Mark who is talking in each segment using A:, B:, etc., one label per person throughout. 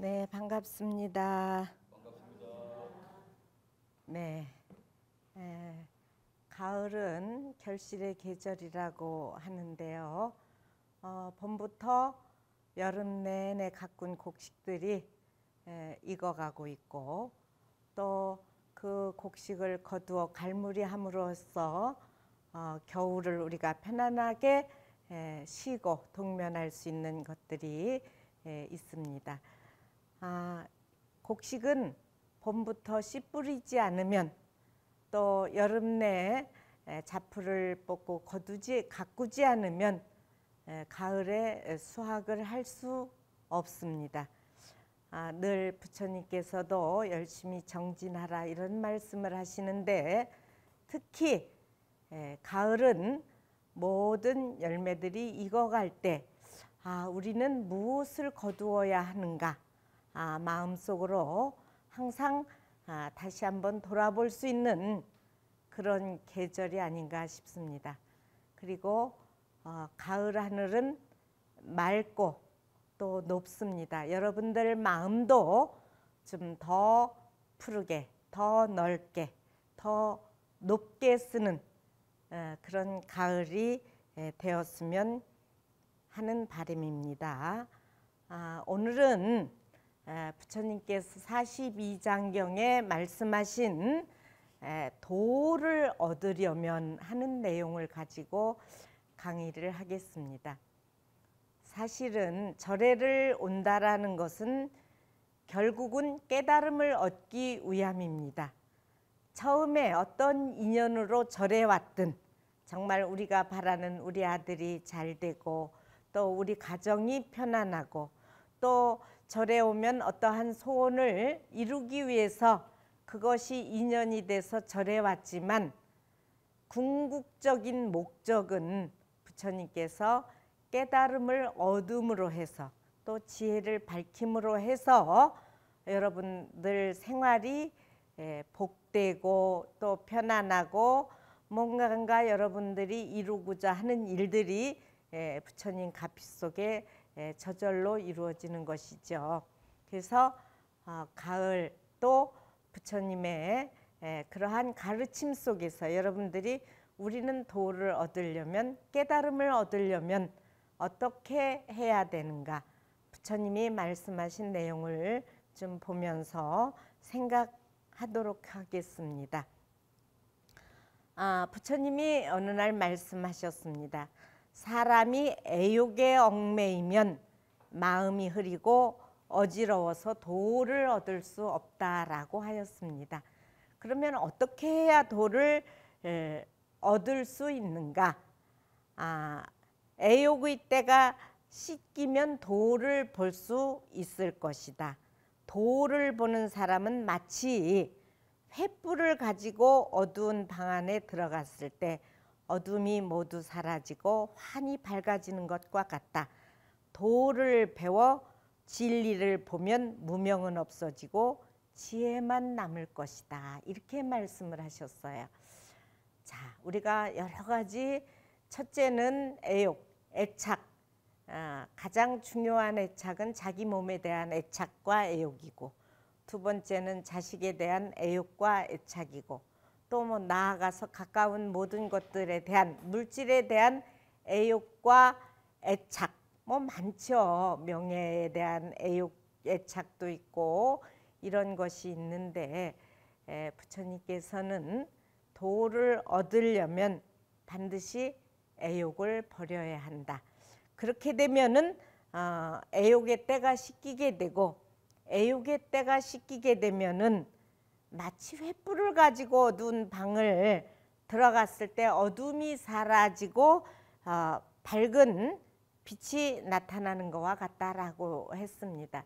A: 네, 반갑습니다. 반갑습니다. 네. 에, 가을은 결실의 계절이라고 하는데요. 어, 봄부터 여름 내내 가꾼 곡식들이 에, 익어가고 있고 또 그 곡식을 거두어 갈무리함으로써 어, 겨울을 우리가 편안하게 에, 쉬고 동면할 수 있는 것들이 에, 있습니다. 아, 곡식은 봄부터 씨 뿌리지 않으면 또 여름 내에 자풀을 뽑고 거두지 가꾸지 않으면 가을에 수확을 할 수 없습니다. 아, 늘 부처님께서도 열심히 정진하라 이런 말씀을 하시는데 특히 가을은 모든 열매들이 익어갈 때 아, 우리는 무엇을 거두어야 하는가 아, 마음속으로 항상 아, 다시 한번 돌아볼 수 있는 그런 계절이 아닌가 싶습니다. 그리고 어, 가을 하늘은 맑고 또 높습니다. 여러분들 마음도 좀 더 푸르게, 더 넓게, 더 높게 쓰는 에, 어, 그런 가을이 에, 되었으면 하는 바람입니다. 아, 오늘은 부처님께서 42장경에 말씀하신 도를 얻으려면 하는 내용을 가지고 강의를 하겠습니다. 사실은 절에를 온다라는 것은 결국은 깨달음을 얻기 위함입니다. 처음에 어떤 인연으로 절에 왔든 정말 우리가 바라는 우리 아들이 잘 되고 또 우리 가정이 편안하고 또 절에 오면 어떠한 소원을 이루기 위해서 그것이 인연이 돼서 절에 왔지만 궁극적인 목적은 부처님께서 깨달음을 얻음으로 해서 또 지혜를 밝힘으로 해서 여러분들 생활이 예, 복되고 또 편안하고 뭔가 여러분들이 이루고자 하는 일들이 예, 부처님 가피 속에 예, 저절로 이루어지는 것이죠. 그래서 어, 가을 또 부처님의 예, 그러한 가르침 속에서 여러분들이 우리는 도를 얻으려면 깨달음을 얻으려면 어떻게 해야 되는가 부처님이 말씀하신 내용을 좀 보면서 생각하도록 하겠습니다. 아, 부처님이 어느 날 말씀하셨습니다. 사람이 애욕에 얽매이면 마음이 흐리고 어지러워서 도를 얻을 수 없다라고 하였습니다. 그러면 어떻게 해야 도를 얻을 수 있는가? 아, 애욕의 때가 씻기면 도를 볼 수 있을 것이다. 도를 보는 사람은 마치 횃불을 가지고 어두운 방 안에 들어갔을 때 어둠이 모두 사라지고 환히 밝아지는 것과 같다. 도를 배워 진리를 보면 무명은 없어지고 지혜만 남을 것이다. 이렇게 말씀을 하셨어요. 자, 우리가 여러 가지 첫째는 애욕, 애착. 아, 가장 중요한 애착은 자기 몸에 대한 애착과 애욕이고 두 번째는 자식에 대한 애욕과 애착이고 또뭐 나아가서 가까운 모든 것들에 대한 물질에 대한 애욕과 애착 뭐 많죠. 명예에 대한 애욕 애착도 있고 이런 것이 있는데 에, 부처님께서는 도를 얻으려면 반드시 애욕을 버려야 한다. 그렇게 되면은 어, 애욕의 때가 씻기게 되고 애욕의 때가 씻기게 되면은 마치 횃불을 가지고 눈 방을 들어갔을 때 어둠이 사라지고 어, 밝은 빛이 나타나는 것과 같다라고 했습니다.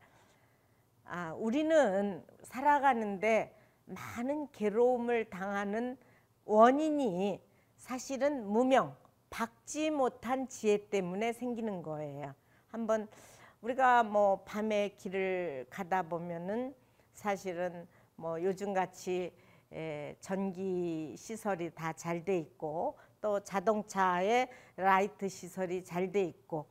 A: 아, 우리는 살아가는데 많은 괴로움을 당하는 원인이 사실은 무명, 박지 못한 지혜 때문에 생기는 거예요. 한번 우리가 뭐 밤에 길을 가다 보면은 사실은 뭐 요즘같이 에, 전기 시설이 다 잘 돼 있고 또 자동차의 라이트 시설이 잘 돼 있고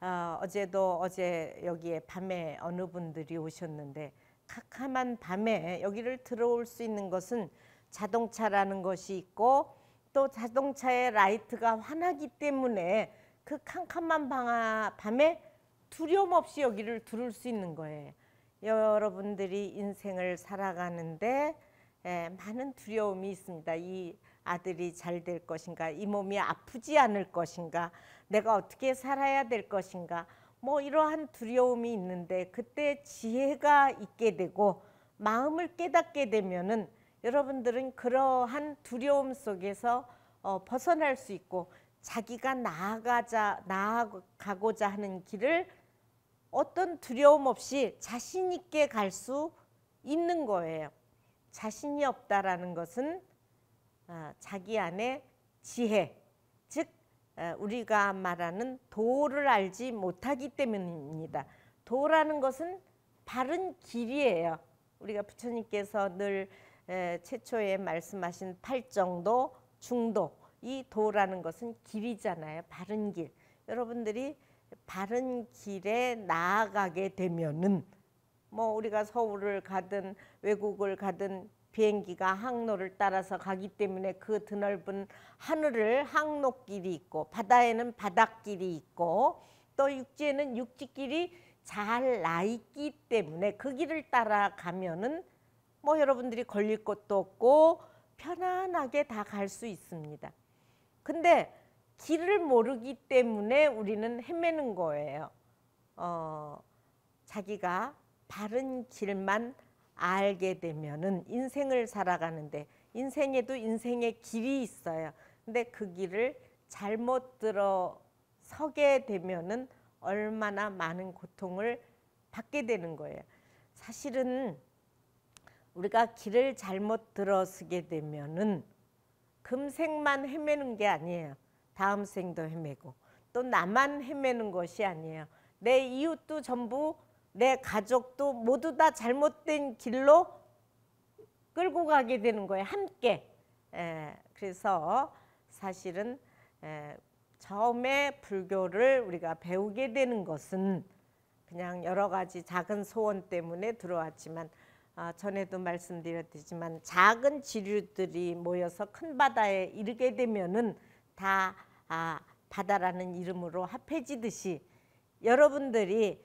A: 어, 어제도 어제 여기에 밤에 어느 분들이 오셨는데 캄캄한 밤에 여기를 들어올 수 있는 것은 자동차라는 것이 있고 또 자동차의 라이트가 환하기 때문에 그 캄캄한 방아, 밤에 두려움 없이 여기를 들을 수 있는 거예요. 여러분들이 인생을 살아가는데 예, 많은 두려움이 있습니다. 이 아들이 잘 될 것인가, 이 몸이 아프지 않을 것인가, 내가 어떻게 살아야 될 것인가, 뭐 이러한 두려움이 있는데 그때 지혜가 있게 되고 마음을 깨닫게 되면은 여러분들은 그러한 두려움 속에서 어, 벗어날 수 있고 자기가 나아가자 나아가고자 하는 길을 어떤 두려움 없이 자신 있게 갈 수 있는 거예요. 자신이 없다라는 것은 아, 자기 안에 지혜, 즉 아, 우리가 말하는 도를 알지 못하기 때문입니다. 도라는 것은 바른 길이에요. 우리가 부처님께서 늘 최초에 말씀하신 팔정도, 중도 이 도라는 것은 길이잖아요. 바른 길. 여러분들이 바른 길에 나아가게 되면은 뭐 우리가 서울을 가든 외국을 가든 비행기가 항로를 따라서 가기 때문에 그 드넓은 하늘을 항로길이 있고 바다에는 바닷길이 있고 또 육지에는 육지길이 잘 나 있기 때문에 그 길을 따라가면은 뭐 여러분들이 걸릴 것도 없고 편안하게 다 갈 수 있습니다. 근데 길을 모르기 때문에 우리는 헤매는 거예요. 어, 자기가 바른 길만 알게 되면은 인생을 살아가는데 인생에도 인생의 길이 있어요. 근데 그 길을 잘못 들어서게 되면은 얼마나 많은 고통을 받게 되는 거예요. 사실은 우리가 길을 잘못 들어서게 되면은 금생만 헤매는 게 아니에요. 다음 생도 헤매고 또 나만 헤매는 것이 아니에요. 내 이웃도 전부 내 가족도 모두 다 잘못된 길로 끌고 가게 되는 거예요. 함께. 에, 그래서 사실은 에, 처음에 불교를 우리가 배우게 되는 것은 그냥 여러 가지 작은 소원 때문에 들어왔지만 아, 전에도 말씀드렸지만 작은 지류들이 모여서 큰 바다에 이르게 되면은 다 아, 바다라는 이름으로 합해지듯이 여러분들이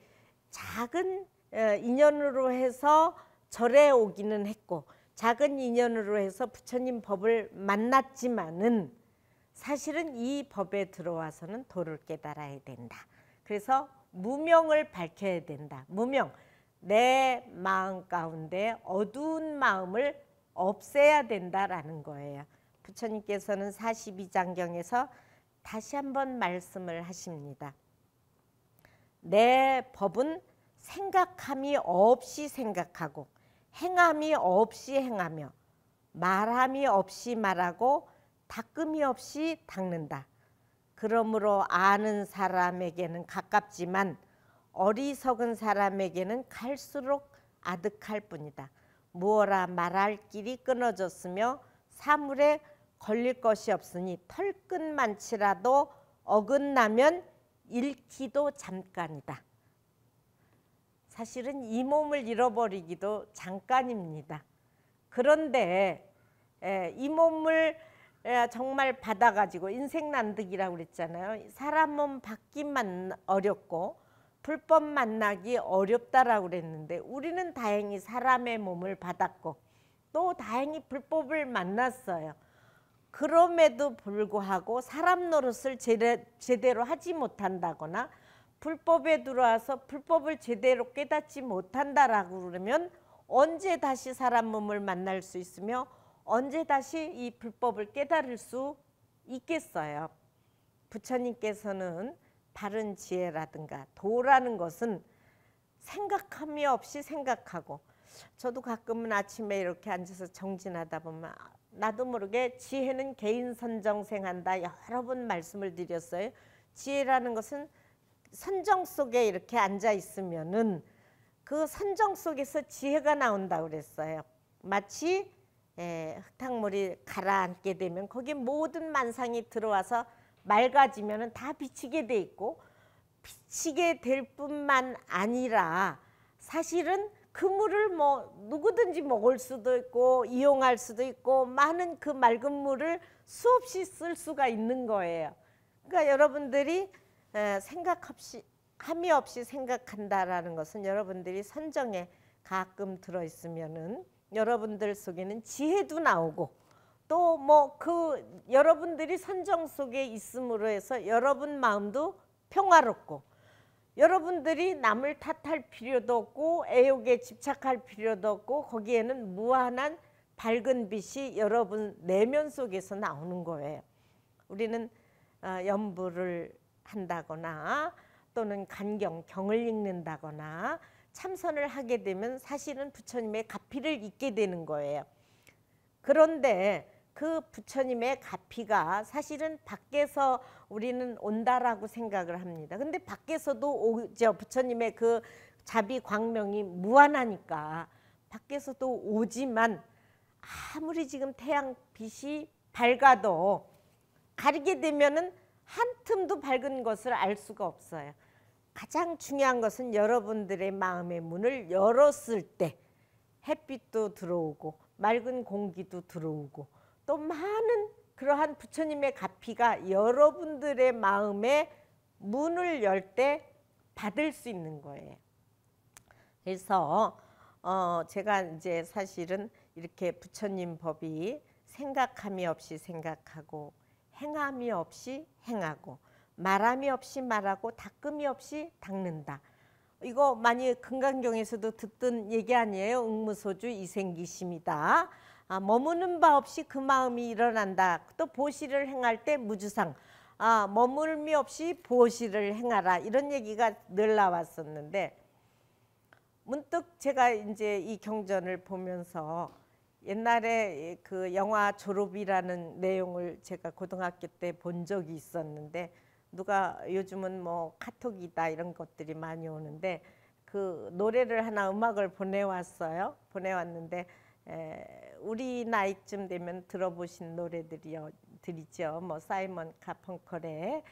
A: 작은 어, 인연으로 해서 절에 오기는 했고 작은 인연으로 해서 부처님 법을 만났지만은 사실은 이 법에 들어와서는 도를 깨달아야 된다. 그래서 무명을 밝혀야 된다. 무명. 내 마음 가운데 어두운 마음을 없애야 된다라는 거예요. 부처님께서는 42장경에서 다시 한번 말씀을 하십니다. 내 법은 생각함이 없이 생각하고 행함이 없이 행하며 말함이 없이 말하고 닦음이 없이 닦는다. 그러므로 아는 사람에게는 가깝지만 어리석은 사람에게는 갈수록 아득할 뿐이다. 무어라 말할 길이 끊어졌으며 사물에 걸릴 것이 없으니 털끝만치라도 어긋나면 잃기도 잠깐이다. 사실은 이 몸을 잃어버리기도 잠깐입니다. 그런데 이 몸을 정말 받아가지고 인생 난득이라고 그랬잖아요. 사람은 받기만 어렵고 불법 만나기 어렵다라고 그랬는데 우리는 다행히 사람의 몸을 받았고 또 다행히 불법을 만났어요. 그럼에도 불구하고 사람 노릇을 제대로 하지 못한다거나 불법에 들어와서 불법을 제대로 깨닫지 못한다라고 그러면 언제 다시 사람 몸을 만날 수 있으며 언제 다시 이 불법을 깨달을 수 있겠어요. 부처님께서는 바른 지혜라든가 도라는 것은 생각함이 없이 생각하고 저도 가끔은 아침에 이렇게 앉아서 정진하다 보면 나도 모르게 지혜는 개인 선정생한다 여러 번 말씀을 드렸어요. 지혜라는 것은 선정 속에 이렇게 앉아 있으면은 그 선정 속에서 지혜가 나온다 그랬어요. 마치 에, 예, 흙탕물이 가라앉게 되면 거기 모든 만상이 들어와서 맑아지면은 다 비치게 돼 있고 비치게 될 뿐만 아니라 사실은 그 물을 뭐 누구든지 먹을 수도 있고 이용할 수도 있고 많은 그 맑은 물을 수없이 쓸 수가 있는 거예요. 그러니까 여러분들이 생각 없이 함의 없이 생각한다라는 것은 여러분들이 선정에 가끔 들어 있으면은 여러분들 속에는 지혜도 나오고 또 뭐 그 여러분들이 선정 속에 있음으로 해서 여러분 마음도 평화롭고 여러분들이 남을 탓할 필요도 없고 애욕에 집착할 필요도 없고 거기에는 무한한 밝은 빛이 여러분 내면 속에서 나오는 거예요. 우리는 연부를 어, 한다거나 또는 간경, 경을 읽는다거나 참선을 하게 되면 사실은 부처님의 가피를 잊게 되는 거예요. 그런데 그 부처님의 가피가 사실은 밖에서 우리는 온다라고 생각을 합니다. 근데 밖에서도 오죠. 부처님의 그 자비 광명이 무한하니까 밖에서도 오지만 아무리 지금 태양빛이 밝아도 가리게 되면은 한 틈도 밝은 것을 알 수가 없어요. 가장 중요한 것은 여러분들의 마음의 문을 열었을 때 햇빛도 들어오고 맑은 공기도 들어오고 또 많은 그러한 부처님의 가피가 여러분들의 마음에 문을 열 때 받을 수 있는 거예요. 그래서 어 제가 이제 사실은 이렇게 부처님 법이 생각함이 없이 생각하고 행함이 없이 행하고 말함이 없이 말하고 닦음이 없이 닦는다. 이거 많이 금강경에서도 듣던 얘기 아니에요. 응무소주 이생기심이다. 아, 머무는 바 없이 그 마음이 일어난다. 또 보시를 행할 때 무주상. 아, 머물미 없이 보시를 행하라. 이런 얘기가 늘 나왔었는데 문득 제가 이제 이 경전을 보면서 옛날에 그 영화 졸업이라는 내용을 제가 고등학교 때 본 적이 있었는데 누가 요즘은 뭐 카톡이다 이런 것들이 많이 오는데 그 노래를 하나 음악을 보내왔어요. 보내왔는데 우리 나이쯤 되면 들어보신 노래들이죠. 뭐 사이먼 카펑컬의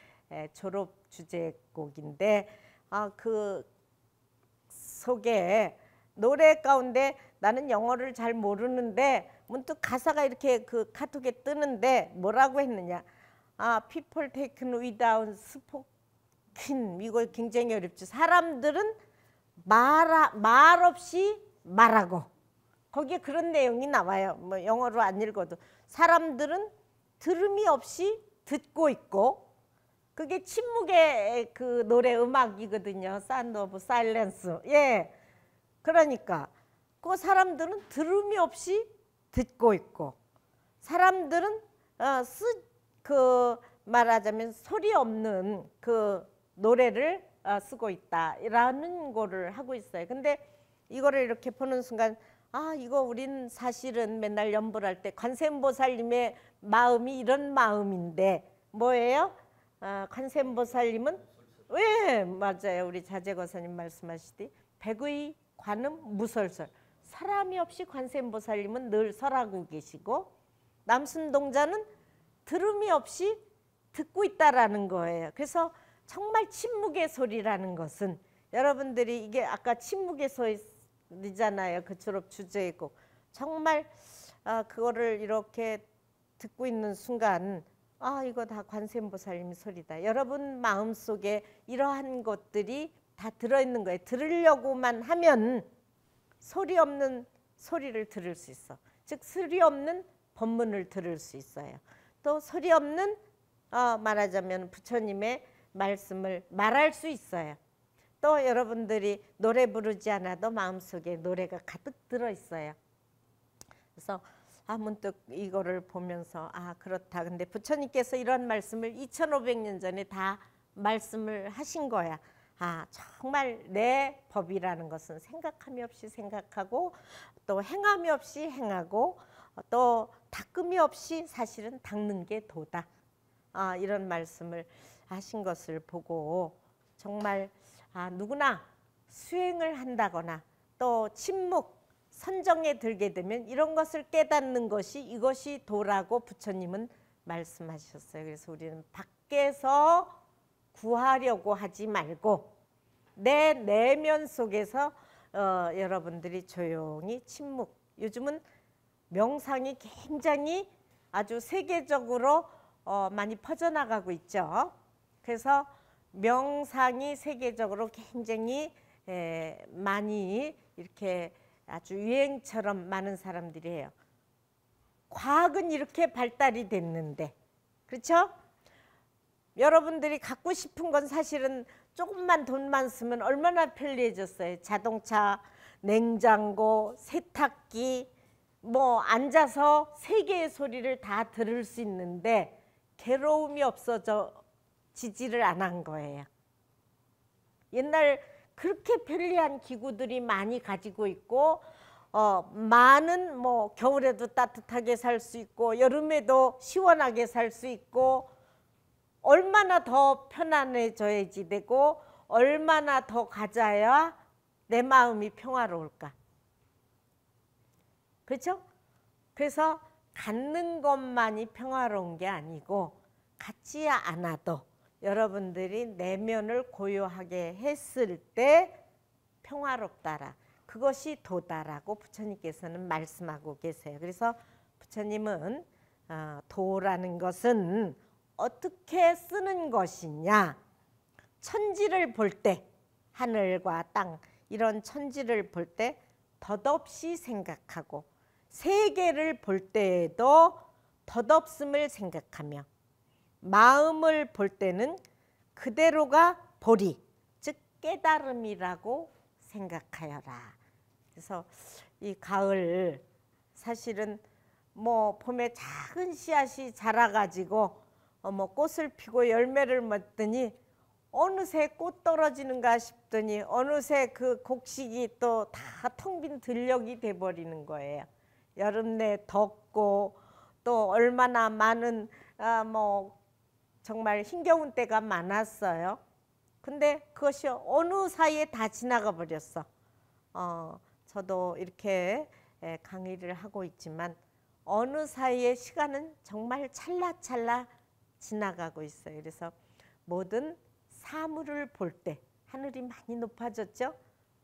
A: 졸업 주제곡인데 아, 그 속에 노래 가운데 나는 영어를 잘 모르는데 문득 가사가 이렇게 그 카톡에 뜨는데 뭐라고 했느냐? 아, people taken without spoken 이거 굉장히 어렵죠. 사람들은 말, 말 없이 말하고 거기에 그런 내용이 나와요. 뭐 영어로 안 읽어도 사람들은 들음이 없이 듣고 있고 그게 침묵의 그 노래 음악이거든요. Sound of s i 예. 그러니까 그 사람들은 들음이 없이 듣고 있고 사람들은 어, 쓰, 그 말하자면 소리 없는 그 노래를 어, 쓰고 있다라는 거를 하고 있어요. 근데 이거를 이렇게 보는 순간 아 이거 우린 사실은 맨날 연불할 때 관세음보살님의 마음이 이런 마음인데 뭐예요? 아, 관세음보살님은 예 맞아요 우리 자재거사님 말씀하시디 백의 관음 무설설 사람이 없이 관세음보살님은 늘 설하고 계시고 남순동자는 들음이 없이 듣고 있다라는 거예요 그래서 정말 침묵의 소리라는 것은 여러분들이 이게 아까 침묵의 소리 이잖아요. 그 졸업 주제이고 정말 아, 그거를 이렇게 듣고 있는 순간 아 이거 다 관세음보살님 소리다. 여러분 마음속에 이러한 것들이 다 들어있는 거예요. 들으려고만 하면 소리 없는 소리를 들을 수 있어. 즉 소리 없는 법문을 들을 수 있어요. 또 소리 없는 어, 말하자면 부처님의 말씀을 말할 수 있어요. 또 여러분들이 노래 부르지 않아도 마음속에 노래가 가득 들어 있어요. 그래서 아 문득 이거를 보면서 아 그렇다. 근데 부처님께서 이런 말씀을 2500년 전에 다 말씀을 하신 거야. 아 정말 내 법이라는 것은 생각함이 없이 생각하고 또 행함이 없이 행하고 또 닦음이 없이 사실은 닦는 게 도다. 아 이런 말씀을 하신 것을 보고 정말 아, 누구나 수행을 한다거나 또 침묵, 선정에 들게 되면 이런 것을 깨닫는 것이 이것이 도라고 부처님은 말씀하셨어요. 그래서 우리는 밖에서 구하려고 하지 말고 내 내면 속에서 어, 여러분들이 조용히 침묵. 요즘은 명상이 굉장히 아주 세계적으로 어, 많이 퍼져나가고 있죠. 그래서 명상이 세계적으로 굉장히 에, 많이 이렇게 아주 유행처럼 많은 사람들이 해요. 과학은 이렇게 발달이 됐는데 그렇죠? 여러분들이 갖고 싶은 건 사실은 조금만 돈만 쓰면 얼마나 편리해졌어요. 자동차, 냉장고, 세탁기 뭐 앉아서 세 개의 소리를 다 들을 수 있는데 괴로움이 없어져 지지를 안 한 거예요. 옛날 그렇게 편리한 기구들이 많이 가지고 있고 어, 많은 뭐 겨울에도 따뜻하게 살 수 있고 여름에도 시원하게 살 수 있고 얼마나 더 편안해져야지 되고 얼마나 더 가져야 내 마음이 평화로울까. 그렇죠? 그래서 갖는 것만이 평화로운 게 아니고 갖지 않아도 여러분들이 내면을 고요하게 했을 때 평화롭다라. 그것이 도다라고 부처님께서는 말씀하고 계세요. 그래서 부처님은 어, 도라는 것은 어떻게 쓰는 것이냐. 천지를 볼 때 하늘과 땅 이런 천지를 볼 때 덧없이 생각하고 세계를 볼 때에도 덧없음을 생각하며 마음을 볼 때는 그대로가 보리, 즉 깨달음이라고 생각하여라. 그래서 이 가을 사실은 뭐 봄에 작은 씨앗이 자라가지고 어뭐 꽃을 피고 열매를 맺더니 어느새 꽃 떨어지는가 싶더니 어느새 그 곡식이 또 다 텅 빈 들녘이 돼버리는 거예요. 여름 내 덥고 또 얼마나 많은 아, 뭐 정말 힘겨운 때가 많았어요. 근데 그것이 어느 사이에 다 지나가 버렸어. 어, 저도 이렇게 예, 강의를 하고 있지만 어느 사이에 시간은 정말 찰나찰나 지나가고 있어요. 그래서 모든 사물을 볼 때 하늘이 많이 높아졌죠.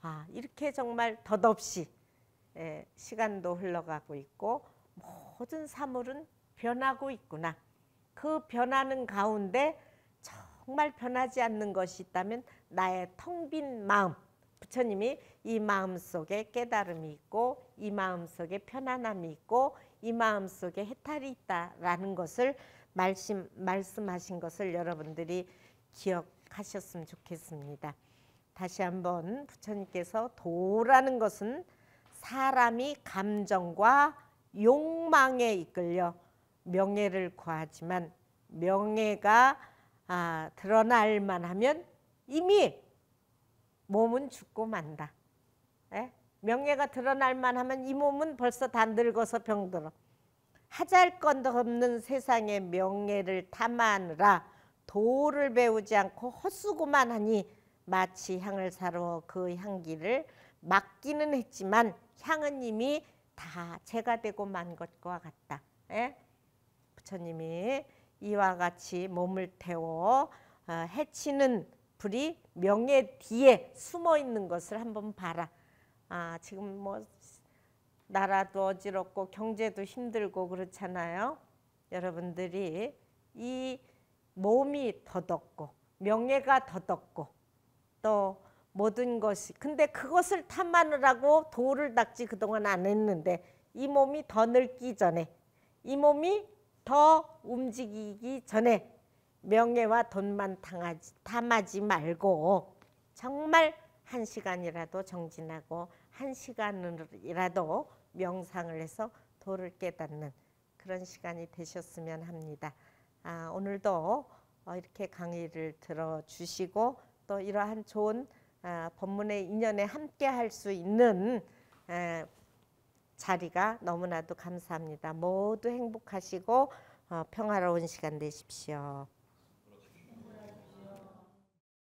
A: 아 이렇게 정말 덧없이 예, 시간도 흘러가고 있고 모든 사물은 변하고 있구나. 그 변하는 가운데 정말 변하지 않는 것이 있다면 나의 텅 빈 마음 부처님이 이 마음 속에 깨달음이 있고 이 마음 속에 편안함이 있고 이 마음 속에 해탈이 있다라는 것을 말씀, 말씀하신 것을 여러분들이 기억하셨으면 좋겠습니다. 다시 한번 부처님께서 도라는 것은 사람이 감정과 욕망에 이끌려 명예를 구하지만 명예가 아, 드러날 만하면 이미 몸은 죽고 만다. 에? 예? 명예가 드러날 만하면 이 몸은 벌써 다 늙어서 병들어. 하잘 건도 없는 세상의 명예를 탐하느라 도를 배우지 않고 헛수고만 하니 마치 향을 사러 그 향기를 맡기는 했지만 향은 이미 다 제가 되고 만 것과 같다. 에? 예? 부처님이 이와 같이 몸을 태워 어, 해치는 불이 명예 뒤에 숨어 있는 것을 한번 봐라. 아, 지금 뭐 나라도 어지럽고 경제도 힘들고 그렇잖아요. 여러분들이 이 몸이 더덥고 명예가 더덥고 또 모든 것이 근데 그것을 탐하느라고 도를 닦지 그동안 안 했는데 이 몸이 더 늙기 전에 이 몸이 더 움직이기 전에 명예와 돈만 당하지, 탐하지 말고 정말 한 시간이라도 정진하고 한 시간이라도 명상을 해서 도를 깨닫는 그런 시간이 되셨으면 합니다. 아, 오늘도 어, 이렇게 강의를 들어주시고 또 이러한 좋은 아, 법문의 인연에 함께 할 수 있는 에, 자리가 너무나도 감사합니다. 모두 행복하시고 어, 평화로운 시간 되십시오.